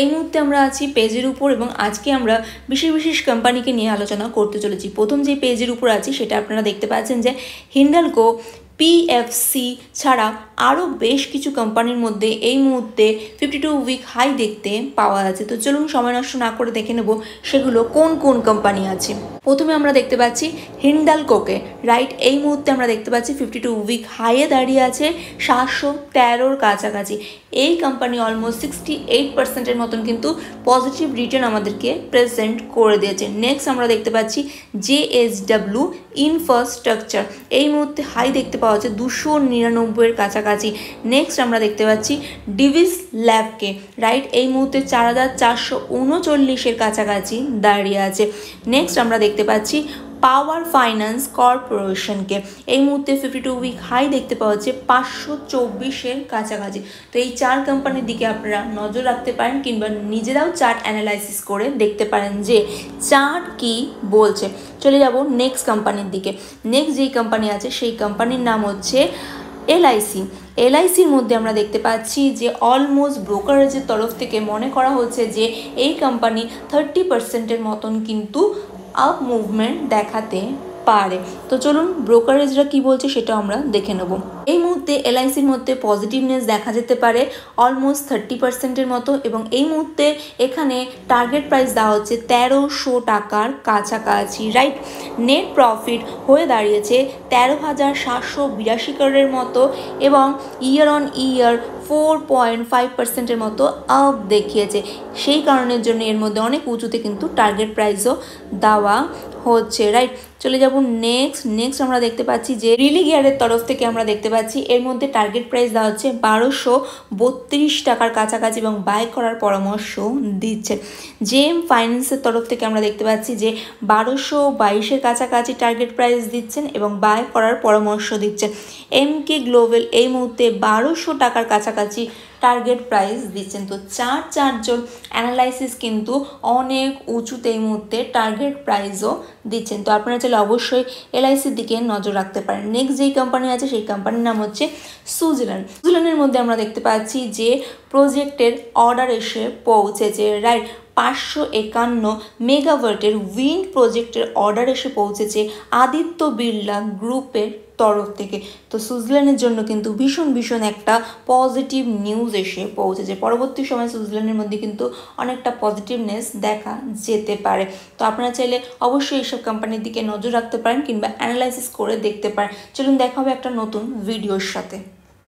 এই মুহূর্তে আমরা আছি পেজের উপর এবং আজকে আমরা বিশেষ বিশেষ কোম্পানিকে নিয়ে আলোচনা করতে চলেছি প্রথম যে পেজের উপর আছি সেটা আপনারা দেখতে পাচ্ছেন যে হিন্ডালকো পিএফসি ছাড়া আরও বেশ কিছু কোম্পানির মধ্যে এই মুহূর্তে ফিফটি টু উইক হাই দেখতে পাওয়া যাচ্ছে তো চলুন সময় নষ্ট না করে দেখে নেব সেগুলো কোন কোন কোম্পানি আছে প্রথমে আমরা দেখতে পাচ্ছি হিন্ডাল কোকে রাইট এই মুহূর্তে আমরা দেখতে পাচ্ছি ফিফটি টু উইক হাইয়ে দাঁড়িয়ে আছে সাতশো তেরোর কাছাকাছি এই কোম্পানি অলমোস্ট সিক্সটি এইট পার্সেন্টের মতন কিন্তু পজিটিভ রিটার্ন আমাদেরকে প্রেজেন্ট করে দিয়েছে নেক্সট আমরা দেখতে পাচ্ছি জেএসডাব্লিউ ইনফ্রাস্ট্রাকচার এই মুহূর্তে হাই দেখতে পাওয়া যাচ্ছে দুশো নিরানব্বইয়ের কাছাকাছি নেক্সট আমরা দেখতে পাচ্ছি ডিভিস ল্যাবকে রাইট এই মুহূর্তে চার হাজার চারশো উনচল্লিশের কাছাকাছি দাঁড়িয়ে আছে নেক্সট আমরা দেখতে পাচ্ছি পাওয়ার ফাইন্যান্স কর্পোরেশনকে এই মুহূর্তে ফিফটি টু উইক হাই দেখতে পাওয়া যাচ্ছে পাঁচশো চব্বিশের কাছাকাছি তো এই চার কোম্পানির দিকে আপনারা নজর রাখতে পারেন কিংবা নিজেরাও চার্ট অ্যানালাইসিস করে দেখতে পারেন যে চার্ট কি বলছে চলে যাব নেক্সট কোম্পানির দিকে নেক্সট যেই কোম্পানি আছে সেই কোম্পানির নাম হচ্ছে এলআইসি এলআইসির মধ্যে আমরা দেখতে পাচ্ছি যে অলমোস্ট ব্রোকারেজের তরফ থেকে মনে করা হচ্ছে যে এই কোম্পানি থার্টি পার্সেন্টের মতন কিন্তু আপ মুভমেন্ট দেখাতে পারে তো চলুন ব্রোকারেজরা কি বলছে সেটা আমরা দেখে নেব এই মুহূর্তে এলআইসির মধ্যে পজিটিভনেস দেখা যেতে পারে অলমোস্ট থার্টি পার্সেন্টের মতো এবং এই মুহূর্তে এখানে টার্গেট প্রাইস দেওয়া হচ্ছে তেরোশো টাকার কাছাকাছি রাইট নেট প্রফিট হয়ে দাঁড়িয়েছে তেরো হাজার সাতশো বিরাশি করের মতো এবং year on year four point five পার্সেন্টের মতো আপ দেখিয়েছে সেই কারণের জন্য এর মধ্যে অনেক উঁচুতে কিন্তু টার্গেট প্রাইসও দেওয়া হচ্ছে রাইট চলে যাব নেক্সট নেক্সট আমরা দেখতে পাচ্ছি যে রিলিগিয়ারের তরফ থেকে আমরা দেখতে পাচ্ছি এর মধ্যে টার্গেট প্রাইস দেওয়া হচ্ছে বারোশো বত্রিশ টাকার কাছাকাছি এবং বাই করার পরামর্শ দিচ্ছে জেএম ফাইন্যান্সের তরফ থেকে আমরা দেখতে পাচ্ছি যে বারোশো বাইশের কাছাকাছি টার্গেট প্রাইস দিচ্ছেন এবং বাই করার পরামর্শ দিচ্ছেন এম কে গ্লোবেল এই মুহূর্তে বারোশো টাকার কাছাকাছি টার্গেট প্রাইস দিচ্ছেন তো চার চারজন অ্যানালাইসিস কিন্তু অনেক উঁচুতে এই মুহূর্তে টার্গেট প্রাইসও দিচ্ছেন তো আপনারা চাইলে অবশ্যই এলআইসির দিকে নজর রাখতে পারেন নেক্সট যেই কোম্পানি আছে সেই কোম্পানির নাম হচ্ছে সুইজারল্যান্ড সুইজারল্যান্ডের মধ্যে আমরা দেখতে পাচ্ছি যে প্রজেক্টের অর্ডার এসে পৌঁছেছে রাইট পাঁচশো একান্ন মেগাভার্টের উইন্ড প্রজেক্টের অর্ডার এসে পৌঁছেছে আদিত্য বিড়লা গ্রুপের তরফ থেকে তো সুইজারল্যান্ডের জন্য কিন্তু ভীষণ ভীষণ একটা পজিটিভ নিউজ এসে পৌঁছেছে পরবর্তী সময় সুইজারল্যান্ডের মধ্যে কিন্তু অনেকটা পজিটিভনেস দেখা যেতে পারে তো আপনারা চাইলে অবশ্যই এইসব কোম্পানির দিকে নজর রাখতে পারেন কিংবা অ্যানালাইসিস করে দেখতে পারেন চলুন দেখা হবে একটা নতুন ভিডিওর সাথে